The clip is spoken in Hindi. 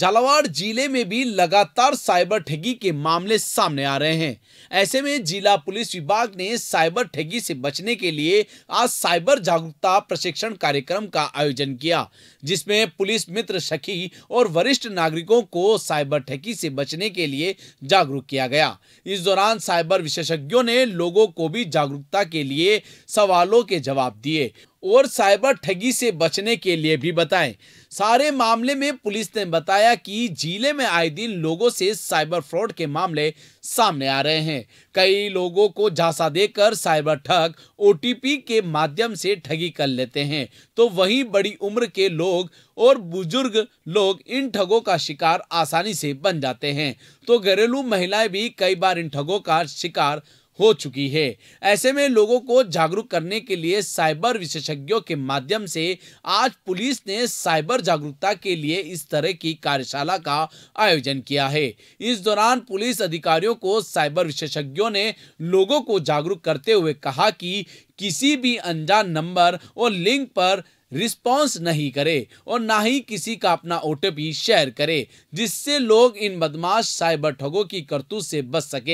झालावाड़ जिले में भी लगातार साइबर ठगी के मामले सामने आ रहे हैं ऐसे में जिला पुलिस विभाग ने साइबर ठगी से बचने के लिए आज साइबर जागरूकता प्रशिक्षण कार्यक्रम का आयोजन किया जिसमें पुलिस मित्र सखी और वरिष्ठ नागरिकों को साइबर ठगी से बचने के लिए जागरूक किया गया इस दौरान साइबर विशेषज्ञों ने लोगों को भी जागरूकता के लिए सवालों के जवाब दिए और साइबर ठगी से बचने के लिए भी बताएं सारे मामले में पुलिस ने बताया कि जिले में आए दिन लोगों से साइबर फ्रॉड के मामले सामने आ रहे हैं कई लोगों को झांसा देकर साइबर ठग ओटीपी के माध्यम से ठगी कर लेते हैं तो वहीं बड़ी उम्र के लोग और बुजुर्ग लोग इन ठगों का शिकार आसानी से बन जाते हैं तो घरेलू महिलाएं भी कई बार इन ठगों का शिकार हो चुकी है ऐसे में लोगों को जागरूक करने के लिए साइबर विशेषज्ञों के माध्यम से आज पुलिस ने साइबर जागरूकता के लिए इस तरह की कार्यशाला का आयोजन किया है इस दौरान पुलिस अधिकारियों को साइबर विशेषज्ञों ने लोगों को जागरूक करते हुए कहा कि किसी भी अनजान नंबर और लिंक पर रिस्पॉन्स नहीं करे और ना ही किसी का अपना ओ शेयर करे जिससे लोग इन बदमाश साइबर ठगों की करतूत से बच सके